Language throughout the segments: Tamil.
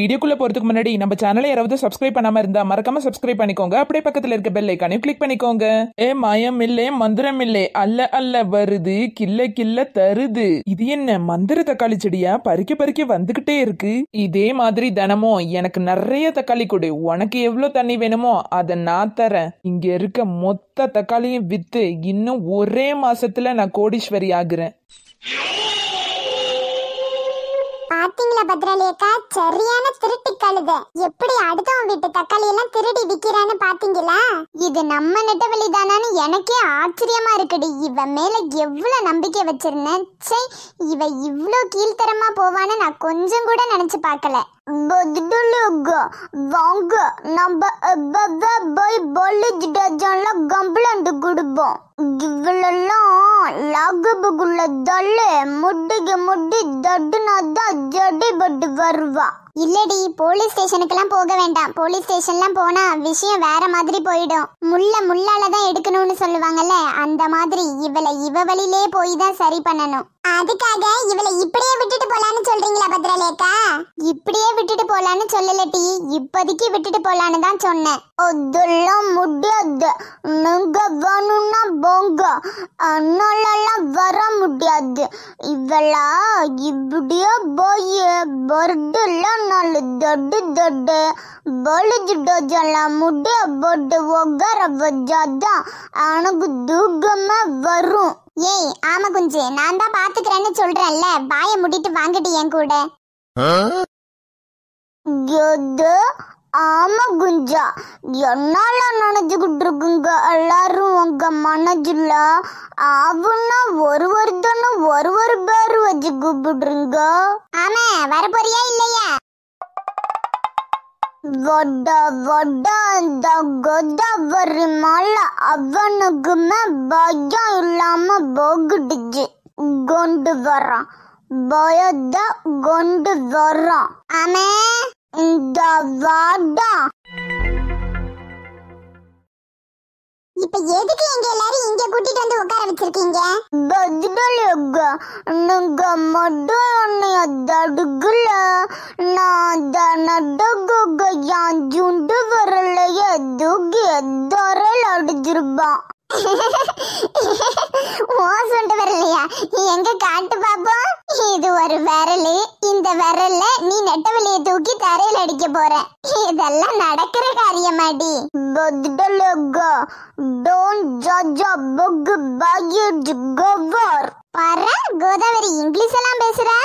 வீடியோக்குள்ளே போகிறதுக்கு முன்னாடி நம்ம சேனலை யாராவது சப்ஸ்கிரைப் பண்ணாம இருந்தால் மறக்காம சப்ஸ்கிரைப் பண்ணிக்கோங்க அப்படியே பக்கத்தில் இருக்க பெல் ஐக்கானையும் கிளிக் பண்ணிக்கோங்க ஏ மாயம் இல்லே மந்திரம் இல்லே அல்ல அல்ல வருது கில்ல கில்ல தருது இது என்ன மந்திர தக்காளி செடியா பறிக்க பறிக்க வந்துகிட்டே இருக்கு இதே மாதிரி தினமும் எனக்கு நிறைய தக்காளி கொடு உனக்கு எவ்வளோ தண்ணி வேணுமோ அதை நான் தரேன் இங்க இருக்க மொத்த தக்காளியும் வித்து இன்னும் ஒரே மாசத்துல நான் கோடீஸ்வரி ஆகுறேன் பாத்தீங்களா பத்ரலேக்கா சரியான திருட்டு கழுத எப்படி அடுத்தவன் வீட்டு தக்காளி எல்லாம் திருடி விக்கிறான்னு பாத்தீங்களா இது நம்ம நெட்டவழி தானானு எனக்கே ஆச்சரியமா இருக்குடி இவ மேல எவ்வளவு நம்பிக்கை வச்சிருந்தேன் சே இவ இவ்வளோ கீழ்த்தரமா போவான்னு நான் கொஞ்சம் கூட நினைச்சு பார்க்கல బొద్దులుగ వంగ నంబ ఎబ్బవ పోయి బొల్లిజ్ డజన్ల గంపలండు గుడుబం இவ்வளெல்லாம் லகுபுகுள்ள தொல்லு முட்டுக்கு முட்டி தொட்டுனாதான் ஜடிபட்டு வருவா இல்லடி போலீஸ் ஸ்டேஷனுக்கெல்லாம் போக வேண்டாம் போலீஸ் ஸ்டேஷன்லாம் போனா விஷயம் வேற மாதிரி போயிடும் முள்ள முள்ளால தான் எடுக்கணும்னு சொல்லுவாங்கல்ல அந்த மாதிரி இவளை இவ வழியிலே போய் தான் சரி பண்ணணும் அதுக்காக இவளை இப்படியே விட்டுட்டு போலான்னு சொல்றீங்களா பத்ரலேக்கா இப்படியே விட்டுட்டு போலான்னு சொல்லலட்டி இப்போதைக்கு விட்டுட்டு போலான்னு தான் சொன்னேன் அதெல்லாம் முடியாது நங்க வேணும்னா போங்க அண்ணாலெல்லாம் வர முடியாது இவளா இப்படியே போய் பர்டுலாம் நாலு தொட்டு தொட்டு பொழுது டோஜெல்லாம் முடிய போட்டு ஒகர வச்சாதான் எனக்கு தூக்கமே வரும் ஏய் ஆமா குஞ்சு நான் தான் பாத்துக்கிறேன்னு சொல்றேன்ல வாய முடிட்டு வாங்கிட்டு என் கூட எது ஆமா குஞ்சா என்னால நினைச்சுக்கிட்டு இருக்குங்க எல்லாரும் உங்க மனதுல ஆவுன்னா ஒரு ஒருத்தனும் ஒரு ஒரு பேர் வச்சு கூப்பிடுறீங்க ஆமா வரப்போறியா இல்லையா வட வட அவனுக்குமே பயம் இல்லாம போகுடுச்சு கொண்டு வரான் பயத்தை கொண்டு வரான் ஆமே இந்த வாடா இப்ப எதுக்கு எங்க எல்லாரும் இங்க கூட்டிட்டு வந்து உட்கார வச்சிருக்கீங்க நீங்க மட்டும் என்னைய தடுக்கல நான் தனடகுக யான் ஜுண்டு வரலையே தூக்கி எதாரல் அடிச்சிருப்பான் ஓசொண்டு வரலையா எங்க காட்டு பாப்போம் இது ஒரு விரல் இந்த விரல்ல நீ நெட்டவெளிய தூக்கி தரையில போற இதெல்லாம் நடக்கிற காரியமாடி பொத்தலோகோ don't judge a book by its cover பாரு கோதாவரி இங்கிலீஷ் எல்லாம் பேசுறா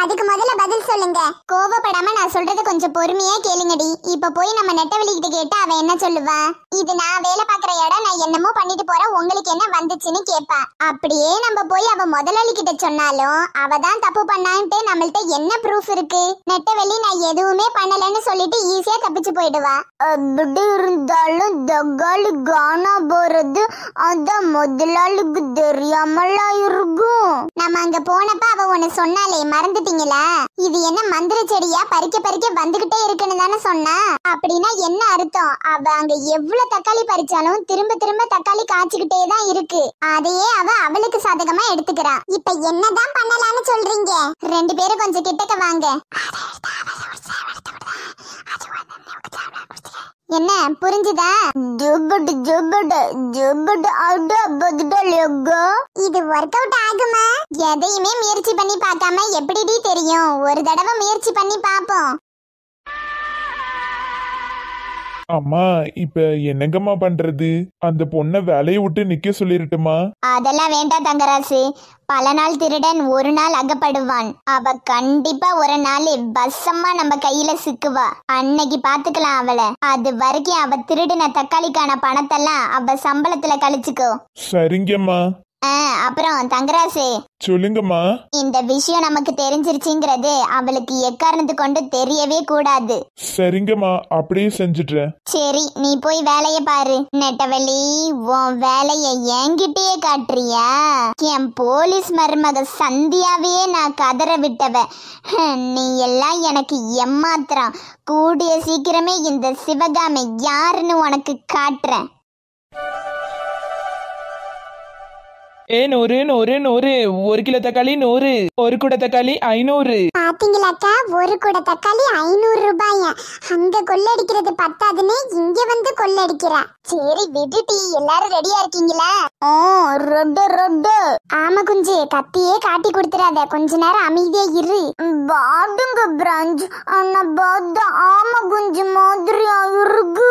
அதுக்கு முதல்ல பதில் சொல்லுங்க கோவப்படாம நான் சொல்றது கொஞ்சம் பொறுமையா கேளுங்கடி இப்ப போய் நம்ம நெட்டவெளி கிட்ட கேட்டா அவ என்ன சொல்லுவா இது நான் வேலை பாக்குற இடம் நான் என்னமோ பண்ணிட்டு போறேன் உங்களுக்கு என்ன வந்துச்சுன்னு கேப்பா அப்படியே நம்ம போய் அவ முதலாளி கிட்ட சொன்னாலும் அவ தான் தப்பு பண்ணான்ட்டு நம்மள்ட்ட என்ன ப்ரூஃப் இருக்கு நெட்டவெளி நான் எதுவுமே பண்ணலன்னு சொல்லிட்டு ஈஸியா தப்பிச்சு போயிடுவா அப்படி இருந்தாலும் தக்காளி காணா போறது அந்த முதலாளிக்கு தெரியாமலா இருக்கும் நம்ம அங்க போனப்ப ஒன்னு சொன்னாலே மறந்துட்டீங்களா இது என்ன மந்திர செடியா பறிக்க பறிக்க வந்துகிட்டே இருக்குன்னு தானே சொன்னா அப்படின்னா என்ன அர்த்தம் அவ அங்க எவ்வளவு தக்காளி பறிச்சாலும் திரும்ப திரும்ப தக்காளி காய்ச்சிக்கிட்டே தான் இருக்கு அதையே அவ அவளுக்கு சாதகமா எடுத்துக்கிறா இப்ப என்னதான் பண்ணலாம்னு சொல்றீங்க ரெண்டு பேரும் கொஞ்சம் கிட்டக்க வாங்க என்ன புரிஞ்சுதா ஜுகுடு ஜுகுடு ஜுகுடு அவுட் பகுடலுகோ இது ஒர்க் அவுட் ஆகுமா எதையுமே முயற்சி பண்ணி பார்க்காம எப்படிடி தெரியும் ஒரு தடவை முயற்சி பண்ணி பார்ப்போம் அம்மா இப்ப என்னங்கம்மா பண்றது அந்த பொண்ண வேலையை விட்டு நிக்க சொல்லிருட்டுமா அதெல்லாம் வேண்டாம் தங்கராசு பல நாள் திருடன் ஒரு நாள் அகப்படுவான் அவ கண்டிப்பா ஒரு நாள் பசமா நம்ம கையில சிக்குவா அன்னைக்கு பாத்துக்கலாம் அவளை அது வரைக்கும் அவ திருடின தக்காளிக்கான பணத்தெல்லாம் அவ சம்பளத்துல கழிச்சுக்கோ சரிங்கம்மா அப்புறம் தங்கராசு சொல்லுங்கம்மா இந்த விஷயம் நமக்கு தெரிஞ்சிருச்சுங்கிறது அவளுக்கு எக்காரணத்து கொண்டு தெரியவே கூடாது சரிங்கம்மா அப்படியே செஞ்சுட்டேன் சரி நீ போய் வேலைய பாரு நெட்டவழி உன் வேலைய என்கிட்டயே காட்டுறியா என் போலீஸ் மருமக சந்தியாவே நான் கதற விட்டவ நீ எல்லாம் எனக்கு எம்மாத்திரம் கூடிய சீக்கிரமே இந்த சிவகாமி யாருன்னு உனக்கு காட்டுறேன் ஏ நூறு நூறு நூறு ஒரு கிலோ தக்காளி நூறு ஒரு கூட தக்காளி ஐநூறு பாத்தீங்களாக்கா ஒரு கூட தக்காளி ஐநூறு ரூபாயா அங்க கொள்ளடிக்கிறது பத்தாதுன்னு இங்க வந்து கொள்ளடிக்கிறா சரி விடுடி எல்லாரும் ரெடியா இருக்கீங்களா ஓ ரொட்டு ரொட்டு ஆமா குஞ்சு கத்தியே காட்டி கொடுத்துறாத கொஞ்ச நேரம் அமைதியா இரு பாதுங்க பிரான்ச் ஆனா பாத்து ஆமா குஞ்சு மாதிரி இருக்கு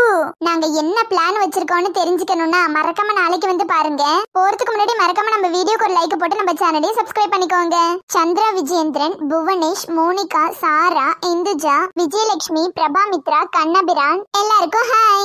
நாங்க என்ன பிளான் வச்சிருக்கோம்னு தெரிஞ்சுக்கணும்னா மறக்காம நாளைக்கு வந்து பாருங்க போறதுக்கு முன்னாடி மறக்காம நம்ம வீடியோக்கு ஒரு லைக் போட்டு நம்ம சேனலையும் சப்ஸ்கிரைப் பண்ணிக்கோங்க சந்திரா விஜயேந்திரன் புவனேஷ் மோனிகா சாரா இந்துஜா விஜயலட்சுமி பிரபாமித்ரா கண்ணபிரான் எல்லாருக்கும் ஹாய்